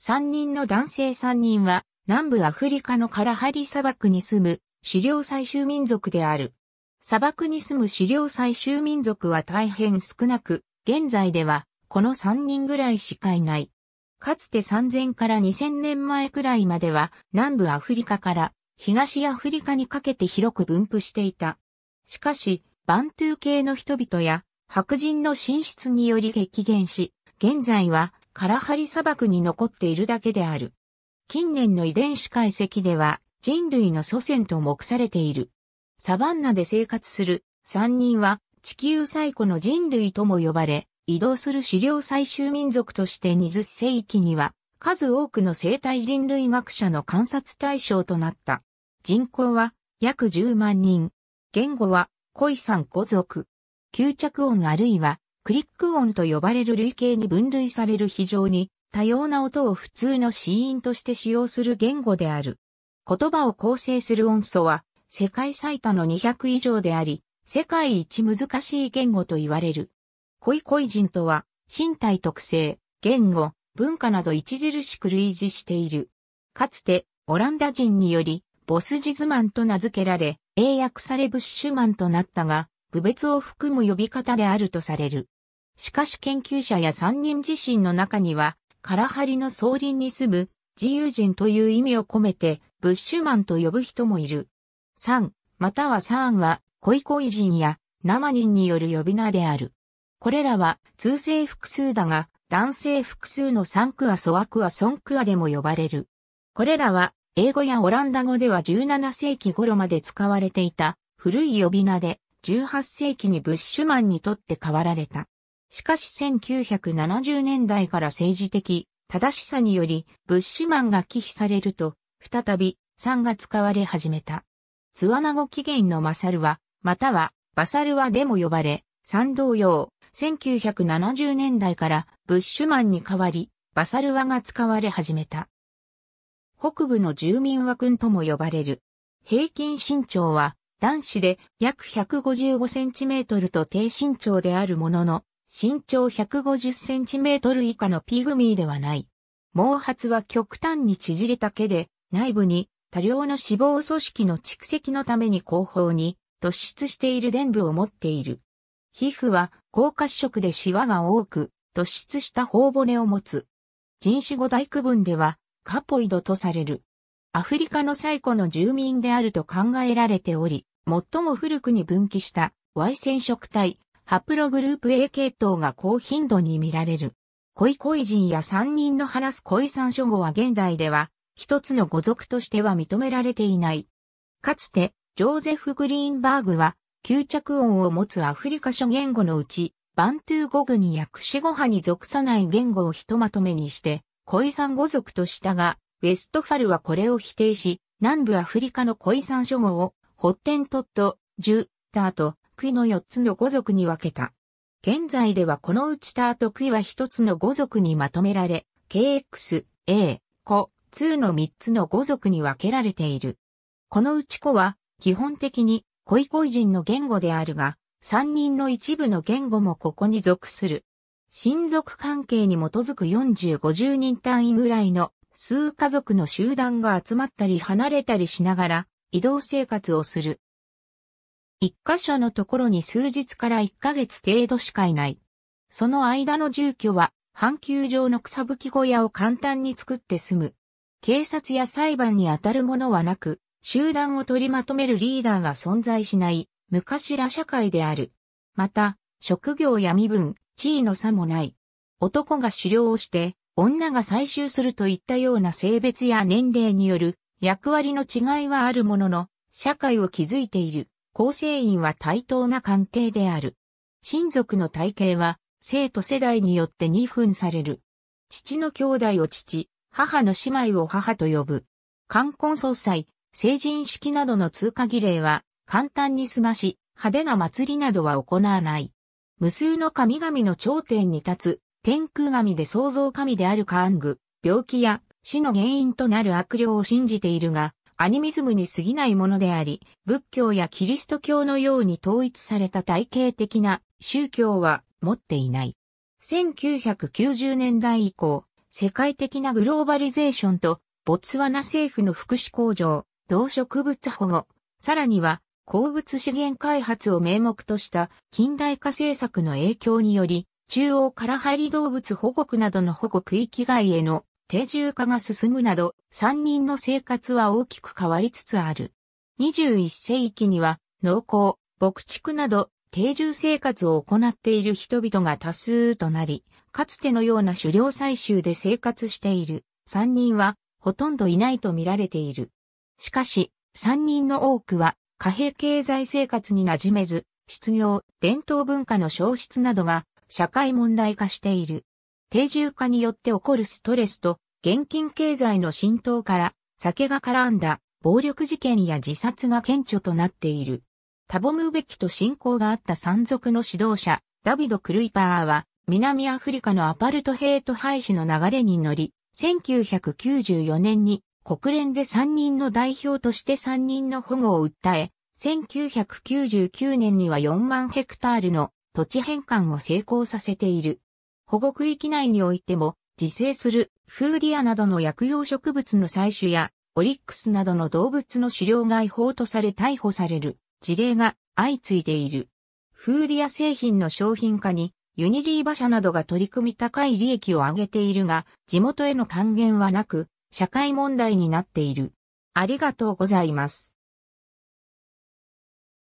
3人の男性3人は、南部アフリカのカラハリ砂漠に住む狩猟採集民族である。砂漠に住む狩猟採集民族は大変少なく、現在ではこの3人ぐらいしかいない。かつて3000から2000年前くらいまでは南部アフリカから東アフリカにかけて広く分布していた。しかし、バントゥー系の人々や白人の進出により激減し、現在はカラハリ砂漠に残っているだけである。近年の遺伝子解析では人類の祖先と目されている。サバンナで生活する3人は地球最古の人類とも呼ばれ、移動する狩猟採集民族として20世紀には数多くの生態人類学者の観察対象となった。人口は約10万人。言語は、恋ん語族。吸着音あるいはクリック音と呼ばれる類型に分類される非常に多様な音を普通の子音として使用する言語である。言葉を構成する音素は世界最多の200以上であり、世界一難しい言語と言われる。恋恋人とは身体特性、言語、文化など著しく類似している。かつてオランダ人によりボスジズマンと名付けられ、英訳されブッシュマンとなったが、部別を含む呼び方であるとされる。しかし研究者や三人自身の中には、カラハリの草林に住む自由人という意味を込めて、ブッシュマンと呼ぶ人もいる。三、またはサーンは、恋恋人や生人による呼び名である。これらは、通性複数だが、男性複数のサンクアソワクアソンクアでも呼ばれる。これらは、英語やオランダ語では17世紀頃まで使われていた古い呼び名で、18世紀にブッシュマンにとって変わられた。しかし1970年代から政治的正しさによりブッシュマンが忌避されると、再び3が使われ始めた。ツアナゴ起源のマサルは、またはバサルはでも呼ばれ、賛同用、1970年代からブッシュマンに代わり、バサルワが使われ始めた。北部の住民は君とも呼ばれる。平均身長は男子で約155センチメートルと低身長であるものの、身長150センチメートル以下のピグミーではない。毛髪は極端に縮れた毛で、内部に多量の脂肪組織の蓄積のために後方に突出している伝部を持っている。皮膚は高褐色でシワが多く、突出した頬骨を持つ。人種語大区分ではカポイドとされる。アフリカの最古の住民であると考えられており、最も古くに分岐した Y 染色体ハプログループ A 系統が高頻度に見られる。恋恋人や三人の話す恋三諸語は現代では、一つの語族としては認められていない。かつて、ジョーゼフ・グリーンバーグは、吸着音を持つアフリカ諸言語のうち、バントゥー語群やクシ語派に属さない言語をひとまとめにして、恋山語族としたが、ウェストファルはこれを否定し、南部アフリカの恋山諸語を、ホッテントット、ジュ、タート、クイの4つの語族に分けた。現在ではこのうちタートクイは1つの語族にまとめられ、KX、A、コ、2の3つの語族に分けられている。このうちコは、基本的に、コイコイ人の言語であるが、三人の一部の言語もここに属する。親族関係に基づく40、50人単位ぐらいの数家族の集団が集まったり離れたりしながら移動生活をする。一箇所のところに数日から一ヶ月程度しかいない。その間の住居は、半球状の草吹き小屋を簡単に作って住む。警察や裁判に当たるものはなく、集団を取りまとめるリーダーが存在しない、昔ら社会である。また、職業や身分、地位の差もない。男が狩猟をして、女が採集するといったような性別や年齢による役割の違いはあるものの、社会を築いている。構成員は対等な関係である。親族の体系は、生徒世代によって二分される。父の兄弟を父、母の姉妹を母と呼ぶ。冠婚葬祭、成人式などの通過儀礼は、簡単に済まし、派手な祭りなどは行わない。無数の神々の頂点に立つ、天空神で創造神であるカーング、病気や死の原因となる悪霊を信じているが、アニミズムに過ぎないものであり、仏教やキリスト教のように統一された体系的な宗教は持っていない。1990年代以降、世界的なグローバリゼーションと、ボツワナ政府の福祉向上、動植物保護、さらには、鉱物資源開発を名目とした近代化政策の影響により、中央から入り動物保護区などの保護区域外への定住化が進むなど、三人の生活は大きく変わりつつある。21世紀には、農耕、牧畜など、定住生活を行っている人々が多数となり、かつてのような狩猟採集で生活している三人はほとんどいないと見られている。しかし、三人の多くは貨幣経済生活に馴染めず、失業、伝統文化の消失などが社会問題化している。定住化によって起こるストレスと、現金経済の浸透から、酒が絡んだ暴力事件や自殺が顕著となっている。タボムべきと信仰があった山賊の指導者、ダビド・クルイパーは、南アフリカのアパルトヘイト廃止の流れに乗り、1994年に国連で3人の代表として3人の保護を訴え、1999年には4万ヘクタールの土地返還を成功させている。保護区域内においても、自生するフーディアなどの薬用植物の採取や、オリックスなどの動物の狩猟が違法とされ逮捕される事例が相次いでいる。フーディア製品の商品化にユニリーバ車などが取り組み高い利益を上げているが、地元への還元はなく、社会問題になっている。ありがとうございます。